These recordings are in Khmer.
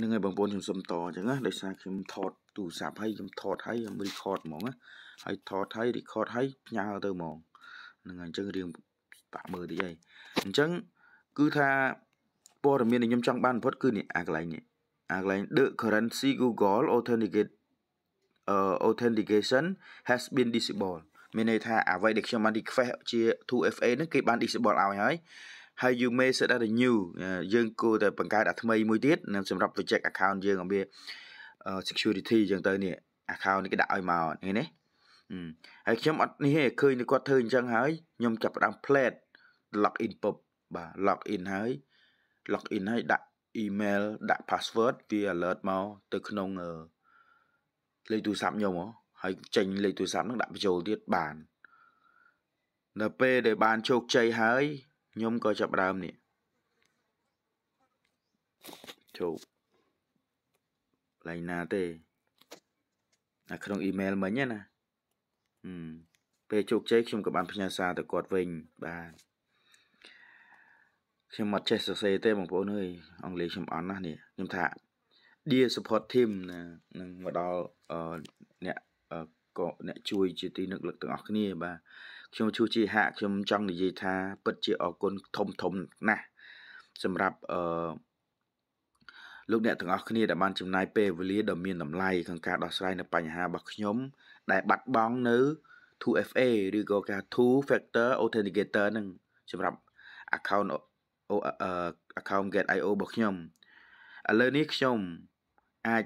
នឹងហើយបងប្អូនខ្ញុំសុំតអញ្ចឹងណាដោយសារខ្ញុំថត ទូរស័ព្ទហើយខ្ញុំថតហើយខ្ញុំ record ហ្មងណាហើយថតហើយ record ហើយផ្ញើទៅហ្មងនឹងហើយអញ្ចឹងរឿងបាក់មើលតិចហើយអញ្ចឹងគឺថាព័ត៌មានដែលខ្ញុំចង់បានបំផុតគឺនេះអាកន្លែងនេះអាកន្លែង the currency Google authenticate uh, authentication has been disabled មានន័យថាអ្វីដែលខ្ញុំបាន request ជា 2FA ហ្នឹងគេបាន disable ឲ្យហើយហើយ you may set up a new យើងគួរតែបង្កើតអាថ្មីមួយទៀតសម្រាប់ទៅ check account យើងអំពី security អញ្ចឹងទៅនេះ account នេះគេដាក់ឲ្យមកនេះណាហើយខ្ញុំអត់នេះទេឃើញគាត់ធ្វើអញ្ចឹងហើយខ្ញុំចាប់ផ្ដើម plate log in ពឹបបាទ log in ហើយ log in ហើយដាក់ email ដាក់ password វា alert មកទៅក្នុងលេខទូរស័ព្ទខ្ញុំហ៎ហើយចេញលេខទូរស័ព្ទហ្នឹងដាក់បញ្ចូលទៀតបានដល់ពេលដែលបានជោគជ័យហើយខ្ញុំក៏ចាប់ដើមនេះជោគឡៃណាទេនៅក្នុងអ៊ីមែលមិញណាពេលជោគជ័យខ្ញុំក៏បានផ្ញើសារទៅគាត់វិញបាទខ្ញុំអត់ចេះសរសេរទេបងប្អូនអើយអង់គ្លេសខ្ញុំអត់ណាស់នេះខ្ញុំថា Dear support team នឹងមកដល់អ្នកក៏អ្នកជួយជាទីនឹកលើកទាំងអស់គ្នា បាទខ្ញុំឈូជាហាក់ខ្ញុំចង់និយាយថា ពិតជាអរគុណធំធំណាស់សម្រាប់អឺលោកអ្នកទាំងអស់គ្នាដែលបានចំណាយពេលវេលាដ៏មានតម្លៃក្នុងការដោះស្រាយនៅបញ្ហារបស់ខ្ញុំដែលបាត់បង់នៅ 2FA ឬក៏ការ two factor authenticator នឹងសម្រាប់ account account get.io របស់ខ្ញុំឥឡូវនេះខ្ញុំអាច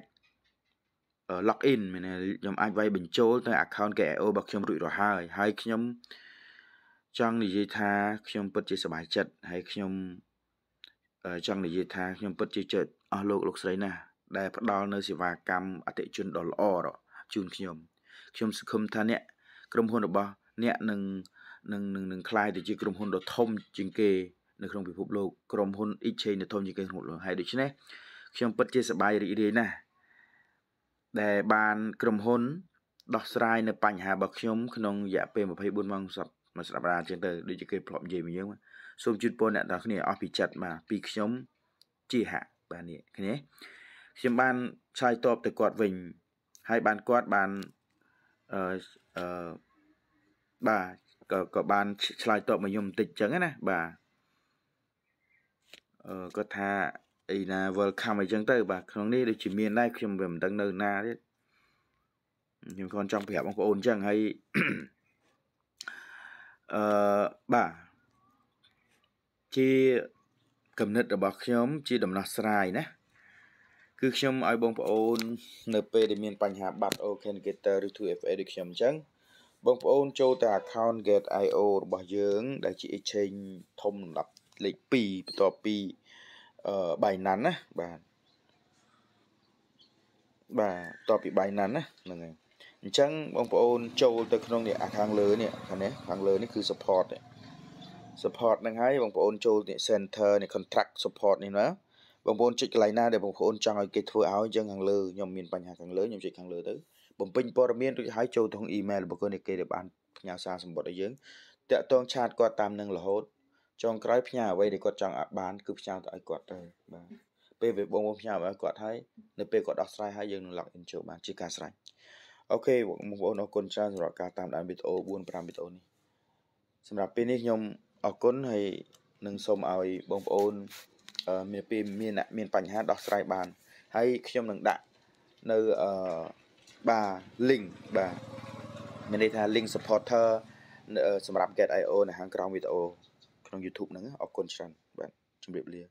login មានន័យខ្ញុំអាចវាយបញ្ចូលទៅ account KIO របស់ខ្ញុំរួចរាល់ហើយហើយខ្ញុំចង់និយាយថា ខ្ញុំពិតជាសប្បាយចិត្តហើយខ្ញុំចង់និយាយថាខ្ញុំពិតជាចិត្តអស់លោកលោកស្រីណាស់ដែល ផ្ដល់ នៅសេវាកម្មអតិជនដ៏ល្អជូនខ្ញុំខ្ញុំសង្ឃឹមថាអ្នកក្រុមហ៊ុនរបស់អ្នកនឹងនឹងនឹងคล้ายទៅជាក្រុមហ៊ុនដ៏ធំ ជាង គេនៅក្នុងពិភពលោកក្រុមហ៊ុន Exchange ដ៏ធំជាងគេក្នុងលោកហើយដូច្នេះខ្ញុំពិតជាសប្បាយរីករាយណាស់ដែលបាន ក្រុមហ៊ុនដោះស្រាយនៅបញ្ហារបស់ខ្ញុំក្នុងរយៈពេល24ម៉ោងសប្មួយសប្តាហ៍ចឹងទៅដូចជាគេធ្លាប់និយាយមកយើងសូមជូនពរអ្នកទាំងគ្នាអស់ពីចិត្តបាទពីខ្ញុំជាហៈបាទនេះគ្នាខ្ញុំបានឆ្លើយតបទៅគាត់វិញ ហើយបានគាត់បានអឺអឺបាទក៏ក៏បានឆ្លើយតបមកខ្ញុំបន្តិចចឹងណា បាទអឺគាត់ថាអីណា World Cup អីចឹងទៅបាទក្នុងនេះដូចជាមានដែរខ្ញុំវាមិនដឹងនៅណាទៀតខ្ញុំគាត់ចង់ប្រាប់បងប្អូនចឹងហើយអឺបាទជាគំនិតរបស់ខ្ញុំជាដំណោះស្រាយណាគឺខ្ញុំឲ្យបងប្អូន នៅ ពេលដែលមានបញ្ហាបាត់ authenticator ឬ 2FA ដូចខ្ញុំអញ្ចឹងបងប្អូន ចូលទៅ account get.io របស់យើង ដែលជា exchange ធំលំដាប់លេខ2បន្ទាប់ពីអឺ Binance ណាបាទបាទតបពី Binance ណាហ្នឹងហើយអញ្ចឹងបងប្អូនចូលទៅក្នុងនេះអាខាងលើនេះខាងនេះខាងលើនេះគឺ support support ហ្នឹងហើយបងប្អូនចូលនេះ center នេះ contract support នេះណាបងប្អូនចុចកន្លែងណាដែលបងប្អូនចង់ឲ្យគេធ្វើឲ្យអញ្ចឹងខាងលើខ្ញុំមានបញ្ហាខាងលើខ្ញុំចុចខាងលើទៅបំពេញព័ត៌មានរួចហើយចូលទៅក្នុង email របស់គាត់នេះគេដែលបានផ្ញើសារសម្បត្តិឲ្យយើងតាក់ទងឆាតគាត់តាមនឹងរហូតចុងក្រោយផ្ញើអ្វីដែលគាត់ចង់បានគឺផ្ញើទៅឲ្យគាត់ទៅបាទពេលវាបងបងផ្ញើឲ្យគាត់ហើយនៅពេលគាត់ដោះស្រាយហើយយើងនឹង log in ចូលបានជាការស្រេចអូខេបងប្អូនអរគុណច្រើនសម្រាប់ការតាមដានវីដេអូ4 5វីដេអូនេះសម្រាប់ពេលនេះខ្ញុំអរគុណហើយនឹងសូមឲ្យបងប្អូនមានពេលមានមានបញ្ហាដោះស្រាយបានហើយខ្ញុំនឹងដាក់នៅអឺបាទ link បាទមានន័យថា link supporter សម្រាប់ get IO នៅខាងក្រោមវីដេអូក្នុង YouTube ហ្នឹងអរគុណច្រើនបាទជម្រាបលា